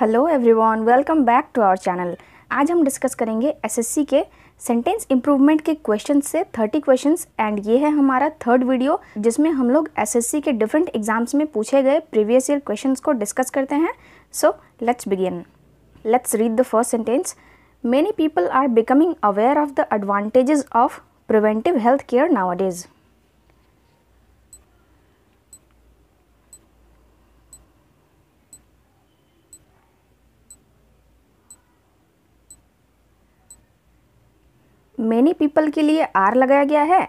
Hello everyone welcome back to our channel आज हम discuss करेंगे एसएससी के सेंटेंस इम्प्रूवमेंट के क्वेश्चन से थर्टी क्वेश्चंस एंड ये है हमारा थर्ड वीडियो जिसमें हम लोग एसएससी के डिफरेंट एग्जाम्स में पूछे गए प्रीवियस ईयर क्वेश्चंस को डिस्कस करते हैं so let's begin let's read the first sentence many people are becoming aware of the advantages of preventive health care nowadays many people के लिए आर लगाया गया है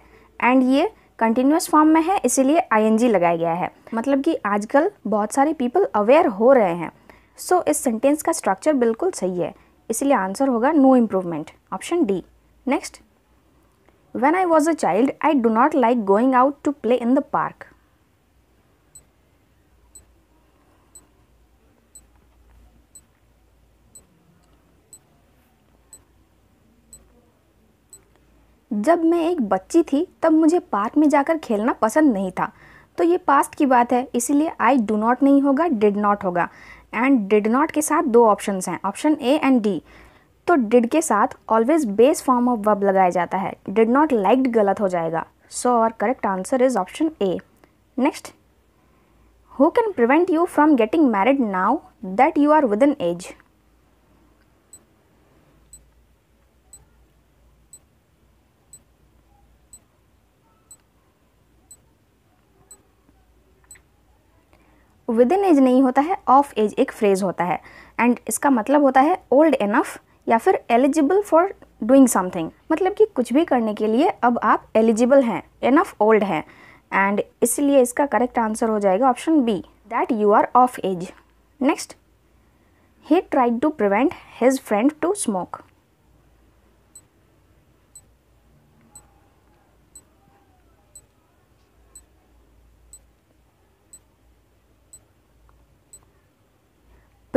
एंड ये कंटिन्यूस फॉर्म में है इसीलिए आई लगाया गया है मतलब कि आजकल बहुत सारे पीपल अवेयर हो रहे हैं सो so, इस सेंटेंस का स्ट्रक्चर बिल्कुल सही है इसलिए आंसर होगा no improvement option D next when I was a child I do not like going out to play in the park जब मैं एक बच्ची थी तब मुझे पार्क में जाकर खेलना पसंद नहीं था तो ये पास्ट की बात है इसीलिए आई डू नॉट नहीं होगा डिड नॉट होगा एंड डिड नॉट के साथ दो ऑप्शन हैं ऑप्शन ए एंड डी तो डिड के साथ always base form of verb लगाया जाता है डिड नॉट लाइक्ड गलत हो जाएगा सो और correct answer is option A next who can prevent you from getting married now that you are within age within age नहीं होता है ऑफ एज एक फ्रेज होता है एंड इसका मतलब होता है ओल्ड इनफ या फिर एलिजिबल फॉर डूइंग समथिंग मतलब कि कुछ भी करने के लिए अब आप एलिजिबल हैं इनफ ओल्ड हैं एंड इसलिए इसका करेक्ट आंसर हो जाएगा option B that you are of age next he tried to prevent his friend to smoke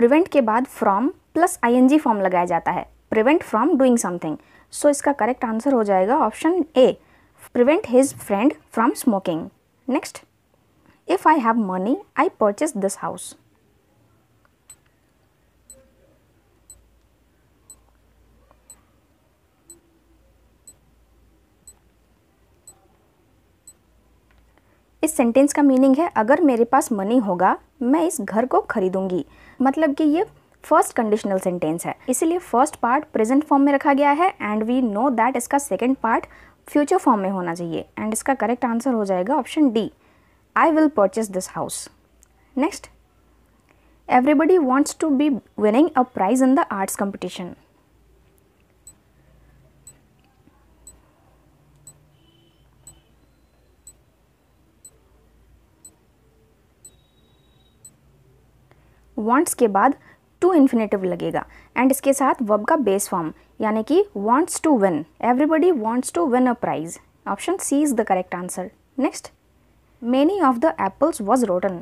prevent के बाद फ्रॉम प्लस आईएनजी फॉर्म लगाया जाता है prevent from doing something so इसका करेक्ट आंसर हो जाएगा option A prevent his friend from smoking next if I have money I purchase this house इस sentence का मीनिंग है अगर मेरे पास मनी होगा मैं इस घर को खरीदूंगी मतलब कि ये फर्स्ट कंडीशनल सेंटेंस है इसीलिए फर्स्ट पार्ट प्रेजेंट फॉर्म में रखा गया है एंड वी नो दैट इसका सेकेंड पार्ट फ्यूचर फॉर्म में होना चाहिए एंड इसका करेक्ट आंसर हो जाएगा option D I will purchase this house next everybody wants to be winning a prize in the arts competition wants के बाद to infinitive लगेगा एंड इसके साथ वब का बेस फॉर्म यानी कि wants to win everybody wants to win a prize option C is the correct answer next many of the apples was rotten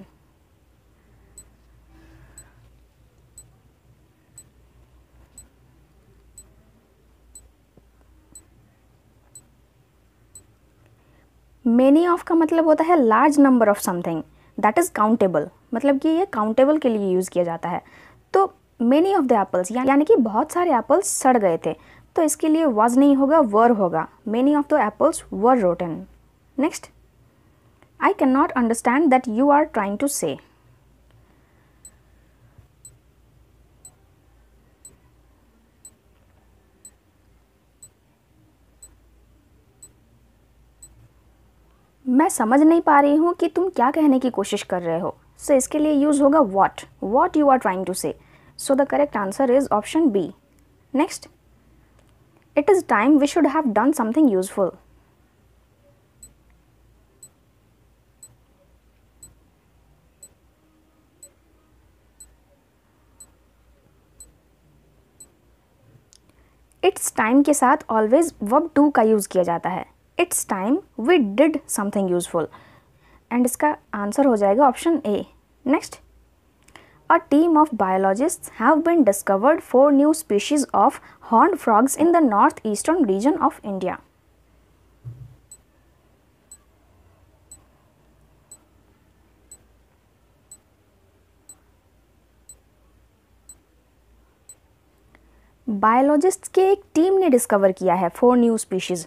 many of का मतलब होता है large number of something that is countable मतलब कि ये countable के लिए use किया जाता है तो मेनी ऑफ द एप्पल्स यानी कि बहुत सारे एप्पल्स सड़ गए थे तो इसके लिए वॉज नहीं होगा वर होगा many of the apples were rotten next I can not understand that you are trying to say मैं समझ नहीं पा रही हूँ कि तुम क्या कहने की कोशिश कर रहे हो सो so, इसके लिए यूज़ होगा what what you are trying to say so the correct answer is option B next it is time we should have done something useful it's time के साथ ऑलवेज वब टू का use किया जाता है it's time we did something useful and इसका answer हो जाएगा option A next a team of biologist have been discovered four new species of horn frogs in the north eastern region of India biologist की एक team ने discover किया है four new species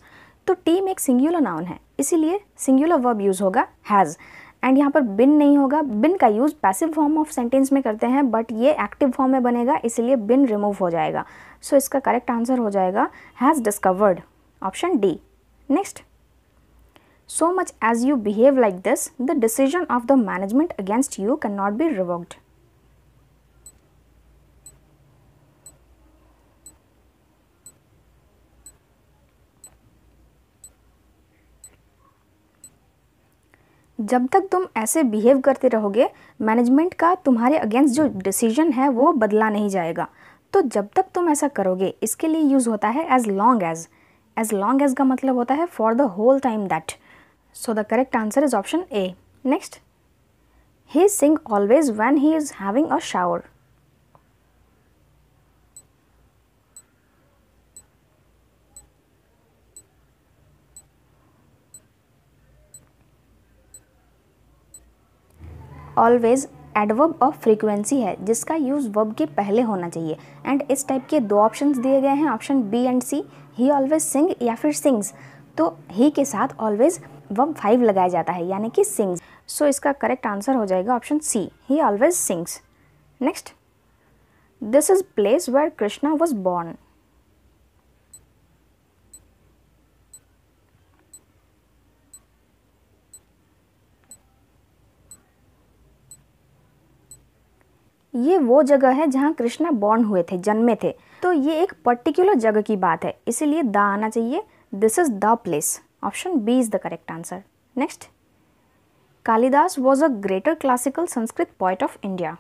तो team एक singular noun है इसीलिए singular verb use होगा हैज़ एंड यहाँ पर बिन नहीं होगा बिन का use passive form of sentence में करते हैं बट ये एक्टिव फॉर्म में बनेगा इसलिए बिन रिमूव हो जाएगा सो so, इसका करेक्ट आंसर हो जाएगा has discovered option D next so much as you behave like this the decision of the management against you can not be revoked जब तक तुम ऐसे बिहेव करते रहोगे मैनेजमेंट का तुम्हारे अगेंस्ट जो डिसीजन है वो बदला नहीं जाएगा तो जब तक तुम ऐसा करोगे इसके लिए यूज़ होता है as long as as long as का मतलब होता है for the whole time that so the correct answer is option A next he sing always when he is having a shower always adverb of frequency है जिसका use verb के पहले होना चाहिए एंड इस टाइप के दो ऑप्शंस दिए गए हैं option B and C he always sing या फिर सिंग्स तो ही के साथ ऑलवेज वर्ब फाइव लगाया जाता है यानी कि सिंग्स सो so, इसका करेक्ट आंसर हो जाएगा option C he always sings next this is place where Krishna was born ये वो जगह है जहाँ कृष्णा बॉर्न हुए थे जन्मे थे तो ये एक पर्टिकुलर जगह की बात है इसीलिए द आना चाहिए this is the place option B is the correct answer next Kalidas was a greater classical Sanskrit poet of India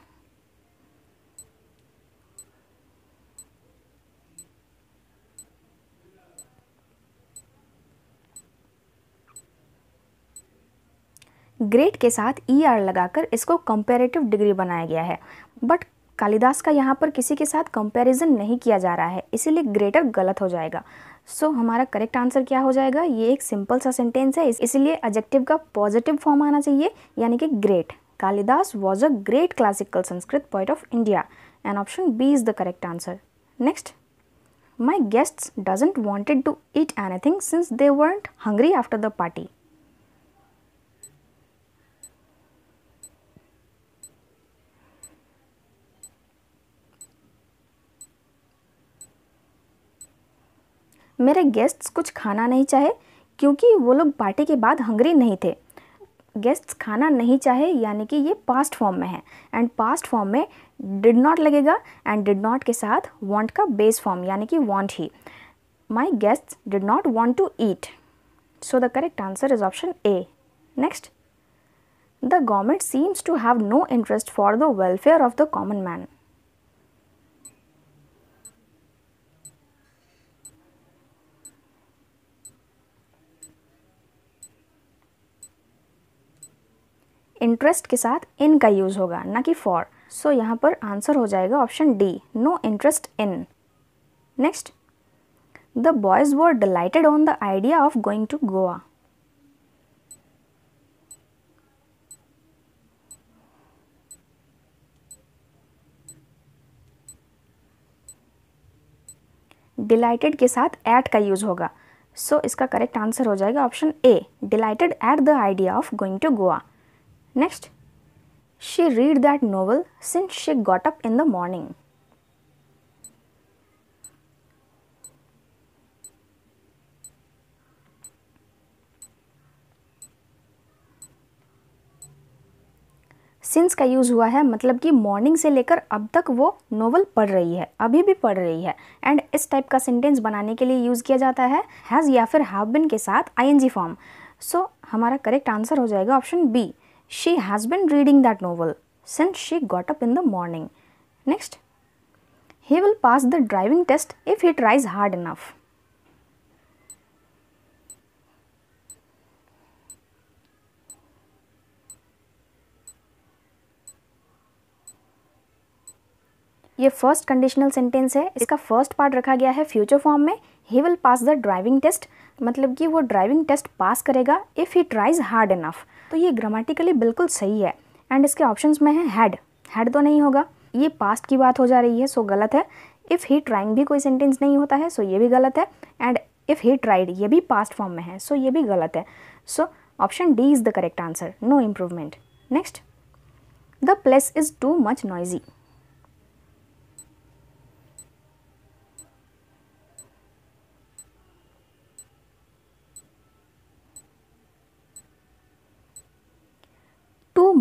great के साथ ई e आर लगाकर इसको कंपेरेटिव डिग्री बनाया गया है बट कालिदास का यहाँ पर किसी के साथ कंपैरिजन नहीं किया जा रहा है इसीलिए ग्रेटर गलत हो जाएगा सो so, हमारा करेक्ट आंसर क्या हो जाएगा ये एक सिंपल सा सेंटेंस है इसलिए एजेक्टिव का पॉजिटिव फॉर्म आना चाहिए यानी कि great Kalidas was a great classical Sanskrit poet of India and option B is the correct answer next my guest doesn't wanted to eat anything since they weren't hungry after the party मेरे guests कुछ खाना नहीं चाहे क्योंकि वो लोग party के बाद हंगरी नहीं थे गेस्ट्स खाना नहीं चाहे यानी कि ये पास्ट फॉर्म में है एंड पास्ट फॉर्म में डिड नॉट लगेगा एंड डिड नॉट के साथ वांट का बेस फॉर्म यानी कि वांट ही my guests did not want to eat so the correct answer is option A next the government seems to have no interest for the welfare of the common man interest के साथ इन का use होगा ना कि for so so, यहाँ पर answer हो जाएगा option D no interest in next the boys were delighted on the idea of going to Goa delighted के साथ एट का यूज़ होगा सो so, इसका करेक्ट आंसर हो जाएगा option A delighted at the idea of going to Goa Next, she read that novel since she got up in the morning. Since का use हुआ है मतलब कि मॉर्निंग से लेकर अब तक वो नोवेल पढ़ रही है अभी भी पढ़ रही है एंड इस टाइप का सेंटेंस बनाने के लिए यूज़ किया जाता है हैज़ या फिर हैव बिन के साथ आईएनजी फॉर्म सो हमारा करेक्ट आंसर हो जाएगा option B She has been reading that novel since she got up in the morning. Next, he will pass the driving test if he tries hard enough. ये first conditional sentence है इसका first part रखा गया है future form में he will pass the driving test मतलब कि वो ड्राइविंग टेस्ट पास करेगा if he tries hard enough तो ये ग्रामेटिकली बिल्कुल सही है एंड इसके ऑप्शंस में है हैड हैड तो नहीं होगा ये पास्ट की बात हो जा रही है सो गलत है इफ़ ही ट्राइंग भी कोई सेंटेंस नहीं होता है सो ये भी गलत है एंड इफ़ ही ट्राइड ये भी पास्ट फॉर्म में है सो ये भी गलत है so option D is the correct answer no improvement next the place is too much noisy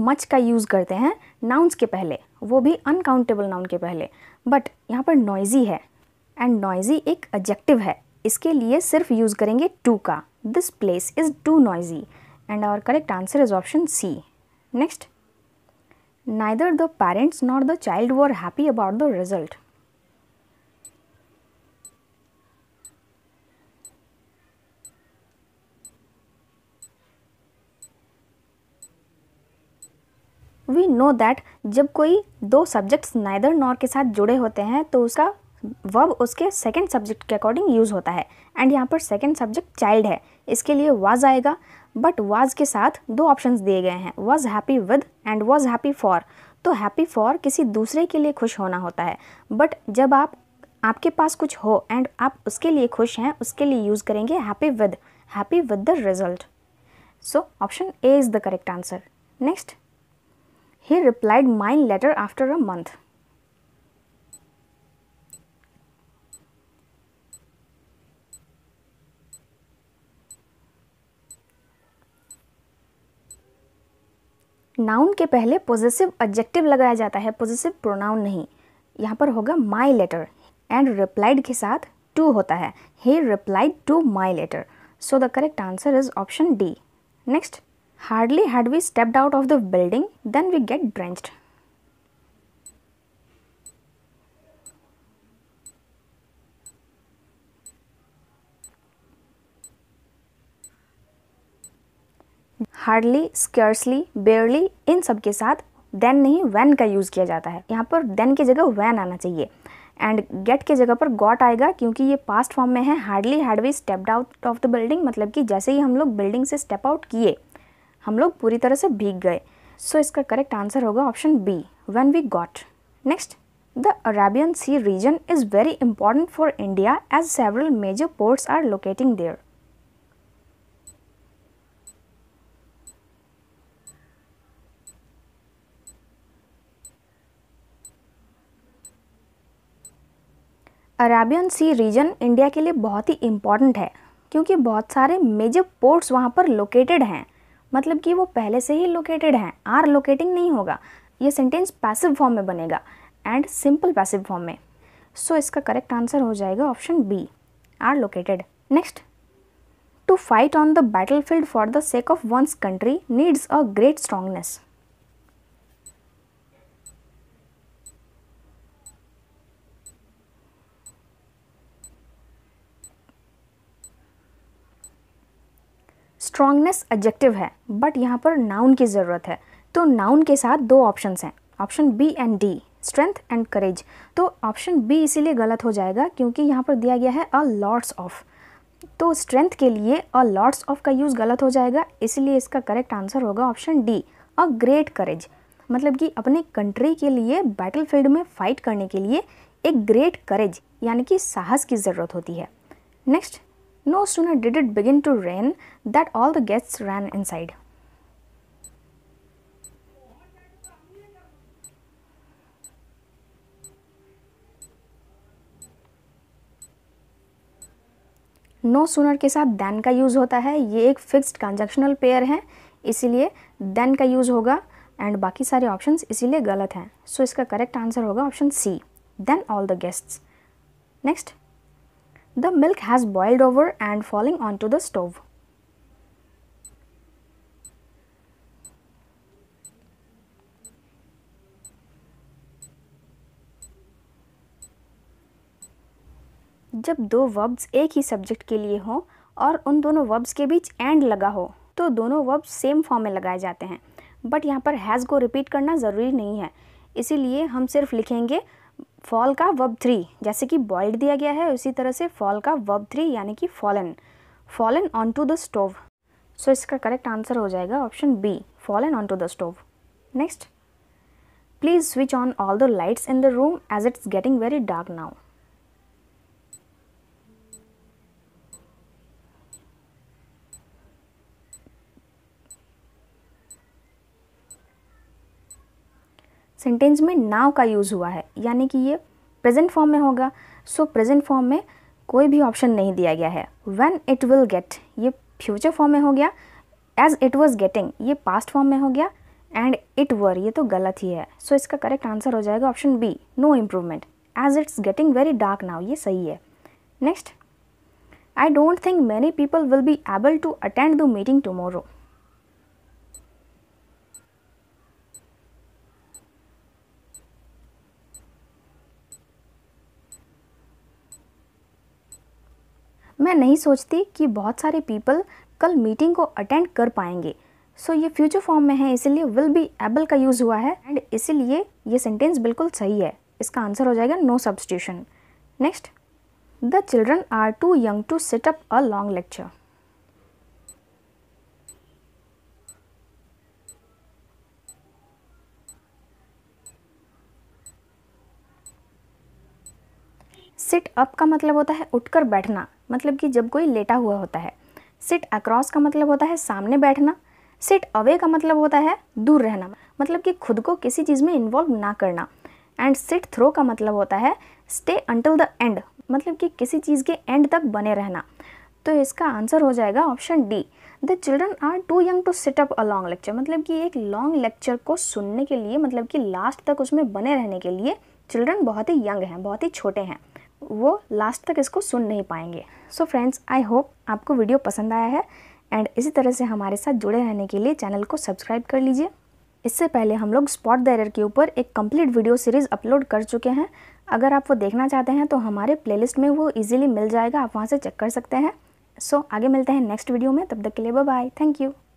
much का यूज़ करते हैं नाउन्स के पहले वो भी अनकाउंटेबल नाउन के पहले बट यहाँ पर नॉइजी है एंड नॉइजी एक एडजेक्टिव है इसके लिए सिर्फ यूज़ करेंगे टू का this place is too noisy and our correct answer is option C next the parents not the child वो are happy about the result know that जब कोई दो सब्जेक्ट्स नाइदर नॉर के साथ जुड़े होते हैं तो उसका वर्ब उसके सेकेंड सब्जेक्ट के अकॉर्डिंग यूज़ होता है एंड यहाँ पर सेकेंड सब्जेक्ट चाइल्ड है इसके लिए वाज आएगा बट वाज के साथ दो ऑप्शन दिए गए हैं was happy with and was happy for तो हैप्पी फॉर किसी दूसरे के लिए खुश होना होता है बट जब आप आपके पास कुछ हो एंड आप उसके लिए खुश हैं उसके लिए यूज़ करेंगे happy with happy with the result so option A is the correct answer next He replied my letter after a month. Noun के पहले पॉजिटिव एडजेक्टिव लगाया जाता है पॉजिटिव प्रोनाउन नहीं यहाँ पर होगा माई लेटर एंड रिप्लाइड के साथ टू होता है he replied to my letter so the correct answer is option D next Hardly had we stepped out of the building than we get drenched. Hardly scarcely barely इन सब के साथ then नहीं van का use किया जाता है यहाँ पर देन की जगह वैन आना चाहिए एंड गेट के जगह पर गॉट आएगा क्योंकि ये पास्ट फॉर्म में है hardly had we stepped out of the building मतलब कि जैसे ही हम लोग बिल्डिंग से स्टेप आउट किए हम लोग पूरी तरह से भीग गए सो so, इसका करेक्ट आंसर होगा option B when we got next the Arabian sea region is very important for India as several major ports are locating there Arabian sea region India के लिए बहुत ही इम्पॉर्टेंट है क्योंकि बहुत सारे major ports वहाँ पर लोकेटेड हैं मतलब कि वो पहले से ही लोकेटेड हैं आर लोकेटिंग नहीं होगा ये सेंटेंस पैसिव फॉर्म में बनेगा एंड सिंपल पैसिव फॉर्म में सो so, इसका करेक्ट आंसर हो जाएगा option B are located next to fight on the battle field for the sake of one's country needs a great strongness strongness adjective है but यहाँ पर noun की ज़रूरत है तो नाउन के साथ दो ऑप्शन हैं option B and D strength and courage तो ऑप्शन बी इसीलिए गलत हो जाएगा क्योंकि यहाँ पर दिया गया है अ लॉट्स ऑफ तो स्ट्रेंथ के लिए अ लॉट्स ऑफ का यूज़ गलत हो जाएगा इसलिए इसका करेक्ट आंसर होगा option D a great courage मतलब कि अपने कंट्री के लिए फील्ड में फ़ाइट करने के लिए एक ग्रेट करेज यानी कि साहस की ज़रूरत होती है next No sooner did it begin to rain that all the guests ran inside. No no sooner के साथ दैन का यूज़ होता है ये एक फिक्स्ड कंजक्शनल पेयर है इसीलिए दैन का यूज़ होगा एंड बाकी सारे ऑप्शन इसीलिए गलत हैं सो so, इसका करेक्ट आंसर होगा option C then all the guests next The milk has boiled over and falling onto the stove. जब दो वर्ब्स एक ही सब्जेक्ट के लिए हों और उन दोनों वर्ब्स के बीच एंड लगा हो तो दोनों वर्ब्स सेम फॉर्म में लगाए जाते हैं बट यहाँ पर हैज़ को रिपीट करना ज़रूरी नहीं है इसीलिए हम सिर्फ लिखेंगे फॉल का वब थ्री जैसे कि बॉइल्ड दिया गया है उसी तरह से फॉल का वब थ्री यानी कि fallen fallen on to the stove so इसका करेक्ट आंसर हो जाएगा option B fallen on to the stove next please switch on all the lights in the room as it's getting very dark now sentence में now का use हुआ है यानी कि ये प्रेजेंट फॉर्म में होगा सो प्रेजेंट फॉर्म में कोई भी ऑप्शन नहीं दिया गया है वेन इट विल गेट ये फ्यूचर फॉर्म में हो गया एज इट वॉज गेटिंग ये पास्ट फॉर्म में हो गया एंड इट वर ये तो गलत ही है सो so, इसका करेक्ट आंसर हो जाएगा option B no improvement as it's getting very dark now ये सही है next I don't think many people will be able to attend the meeting tomorrow मैं नहीं सोचती कि बहुत सारे पीपल कल मीटिंग को अटेंड कर पाएंगे सो so, ये फ्यूचर फॉर्म में है इसीलिए विल बी एबल का यूज़ हुआ है एंड इसीलिए ये सेंटेंस बिल्कुल सही है इसका आंसर हो जाएगा no substitution next the children are too young to set up a long lecture sit up का मतलब होता है उठकर बैठना मतलब कि जब कोई लेटा हुआ होता है सिट अक्रॉस का मतलब होता है सामने बैठना सिट अवे का मतलब होता है दूर रहना मतलब कि खुद को किसी चीज़ में इन्वॉल्व ना करना एंड सिट थ्रो का मतलब होता है स्टे अंटिल द एंड मतलब कि किसी चीज़ के एंड तक बने रहना तो इसका आंसर हो जाएगा option D the children are too young to sit up a long lecture मतलब कि एक लॉन्ग लेक्चर को सुनने के लिए मतलब कि लास्ट तक उसमें बने रहने के लिए चिल्ड्रन बहुत ही यंग हैं बहुत ही छोटे हैं वो लास्ट तक इसको सुन नहीं पाएंगे सो फ्रेंड्स आई होप आपको वीडियो पसंद आया है एंड इसी तरह से हमारे साथ जुड़े रहने के लिए चैनल को सब्सक्राइब कर लीजिए इससे पहले हम लोग स्पॉट दैरर के ऊपर एक कंप्लीट वीडियो सीरीज़ अपलोड कर चुके हैं अगर आप वो देखना चाहते हैं तो हमारे प्लेलिस्ट में वो इजीली मिल जाएगा आप वहाँ से चेक कर सकते हैं सो so, आगे मिलते हैं नेक्स्ट वीडियो में तब तक के लिए बाय थैंक यू